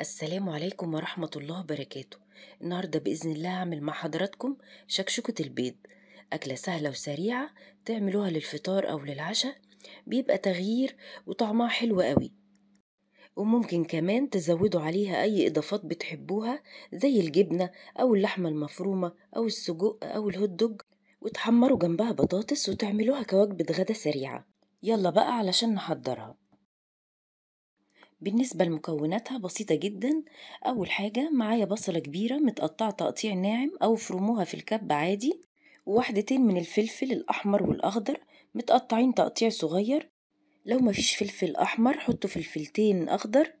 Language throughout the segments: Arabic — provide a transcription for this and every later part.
السلام عليكم ورحمة الله وبركاته النهاردة بإذن الله هعمل مع حضراتكم شكشوكة البيض أكلة سهلة وسريعة تعملوها للفطار أو للعشاء بيبقى تغيير وطعمها حلو قوي وممكن كمان تزودوا عليها أي إضافات بتحبوها زي الجبنة أو اللحمة المفرومة أو السجق أو الهوت دوج وتحمروا جنبها بطاطس وتعملوها كوجبة غدا سريعة يلا بقى علشان نحضرها بالنسبة لمكوناتها بسيطة جدا أول حاجة معايا بصلة كبيرة متقطعة تقطيع ناعم أو فرموها في الكب عادي وواحدتين من الفلفل الأحمر والأخضر متقطعين تقطيع صغير لو مفيش فلفل أحمر حطوا فلفلتين أخضر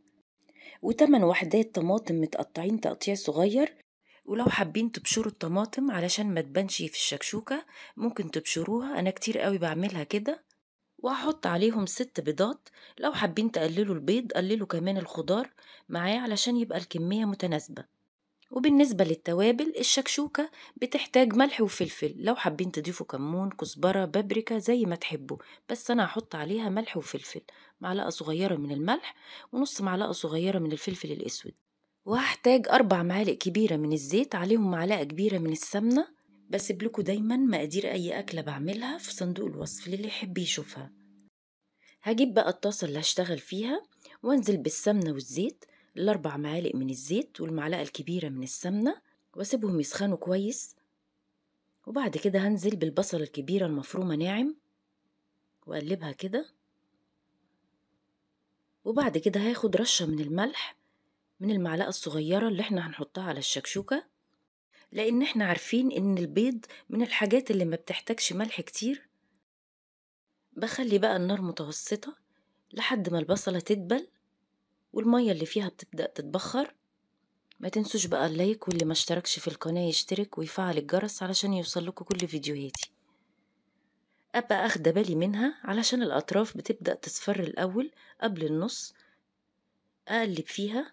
وتمن وحدات طماطم متقطعين تقطيع صغير ولو حابين تبشروا الطماطم علشان ما تبانش في الشكشوكة ممكن تبشروها أنا كتير قوي بعملها كده وهحط عليهم ست بيضات لو حابين تقللوا البيض قللوا كمان الخضار معاه علشان يبقى الكمية متناسبة وبالنسبة للتوابل الشكشوكة بتحتاج ملح وفلفل لو حابين تضيفوا كمون كزبرة بابريكا زي ما تحبوا بس أنا هحط عليها ملح وفلفل معلقة صغيرة من الملح ونص معلقة صغيرة من الفلفل الأسود وهحتاج أربع معالق كبيرة من الزيت عليهم معلقة كبيرة من السمنة بسيب لكم دايما مقادير أي أكلة بعملها في صندوق الوصف للي يحب يشوفها هجيب بقى الطاسة اللي هشتغل فيها وانزل بالسمنة والزيت الأربع معالق من الزيت والمعلقة الكبيرة من السمنة واسيبهم يسخنوا كويس وبعد كده هنزل بالبصلة الكبيرة المفرومة ناعم وأقلبها كده وبعد كده هاخد رشة من الملح من المعلقة الصغيرة اللي احنا هنحطها على الشكشوكة لأن احنا عارفين إن البيض من الحاجات اللي ما بتحتاجش ملح كتير بخلي بقى النار متوسطة لحد ما البصلة تدبل والمية اللي فيها بتبدأ تتبخر ما تنسوش بقى اللايك واللي ما اشتركش في القناة يشترك ويفعل الجرس علشان يوصل لكم كل فيديوهاتي أبقى أخدة بالي منها علشان الأطراف بتبدأ تصفر الأول قبل النص أقلب فيها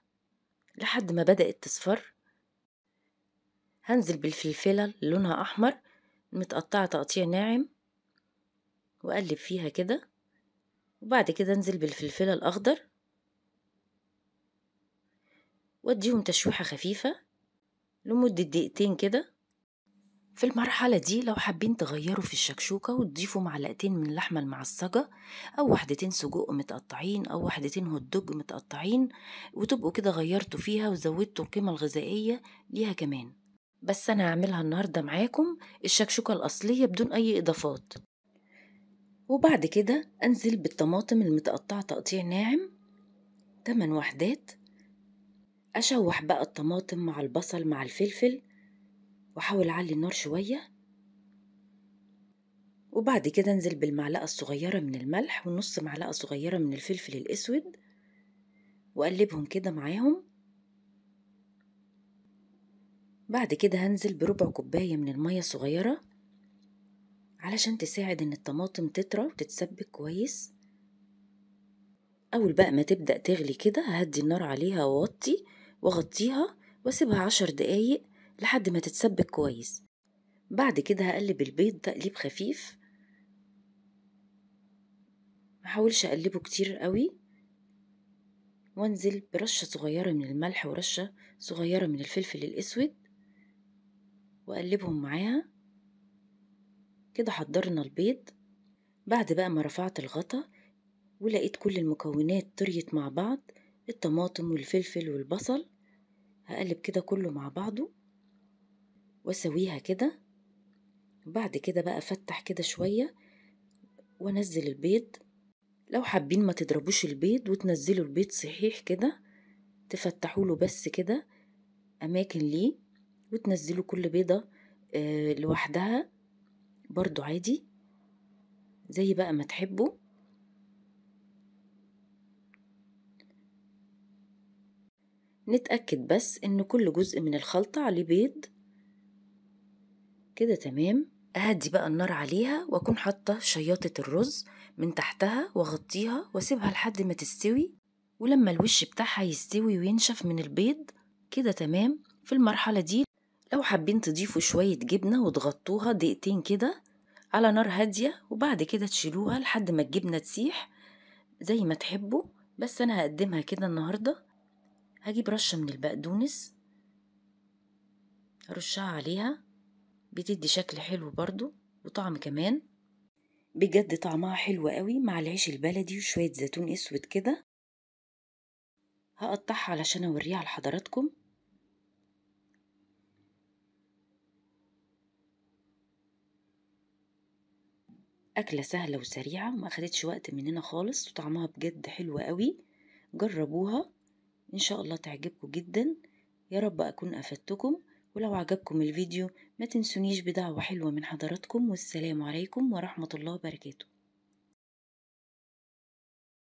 لحد ما بدأت تصفر هنزل بالفلفلة لونها أحمر متقطعة تقطيع ناعم وأقلب فيها كده وبعد كده انزل بالفلفلة الأخضر واديهم تشويحة خفيفة لمدة دقيقتين كده في المرحلة دي لو حابين تغيروا في الشكشوكة وتضيفوا معلقتين من اللحمة المعصجة أو واحدتين سجق متقطعين أو واحدتين هوت متقطعين وتبقوا كده غيرتوا فيها وزودتوا القيمة الغذائية ليها كمان بس أنا هعملها النهاردة معاكم الشكشوكة الأصلية بدون أي إضافات وبعد كده أنزل بالطماطم المتقطعة تقطيع ناعم 8 وحدات أشوح بقى الطماطم مع البصل مع الفلفل وأحاول أعلي النار شوية وبعد كده أنزل بالمعلقة الصغيرة من الملح ونص معلقة صغيرة من الفلفل الأسود وأقلبهم كده معاهم بعد كده هنزل بربع كوباية من المية صغيرة علشان تساعد ان الطماطم تطرى وتتسبك كويس اول بقى ما تبدأ تغلي كده ههدي النار عليها واوطي واغطيها واسيبها عشر دقايق لحد ما تتسبك كويس بعد كده هقلب البيض تقليب خفيف محاولش اقلبه كتير قوي وانزل برشة صغيرة من الملح ورشة صغيرة من الفلفل الاسود وأقلبهم معاها كده حضرنا البيض بعد بقى ما رفعت الغطا ولقيت كل المكونات طريت مع بعض الطماطم والفلفل والبصل هقلب كده كله مع بعضه واسويها كده وبعد كده بقى افتح كده شوية وانزل البيض لو حابين ما تضربوش البيض وتنزلوا البيض صحيح كده تفتحوله بس كده اماكن ليه وتنزلوا كل بيضة آه، لوحدها برضو عادي زي بقى ما تحبوا نتأكد بس ان كل جزء من الخلطة عليه بيض كده تمام اهدي بقى النار عليها واكون حاطة شياطة الرز من تحتها واغطيها واسيبها لحد ما تستوي ولما الوش بتاعها يستوي وينشف من البيض كده تمام في المرحلة دي لو حابين تضيفوا شوية جبنة وتغطوها دقيقتين كده على نار هادية وبعد كده تشيلوها لحد ما الجبنة تسيح زي ما تحبوا بس أنا هقدمها كده النهاردة هجيب رشة من البقدونس هرشها عليها بتدي شكل حلو برضو وطعم كمان بجد طعمها حلو قوي مع العيش البلدي وشوية زيتون اسود كده هقطعها علشان اوريها لحضراتكم أكلة سهلة وسريعة وما أخدتش وقت مننا خالص وطعمها بجد حلو قوي جربوها إن شاء الله تعجبكم جدا يا رب أكون أفدتكم ولو عجبكم الفيديو ما تنسونيش بدعوة حلوة من حضراتكم والسلام عليكم ورحمة الله وبركاته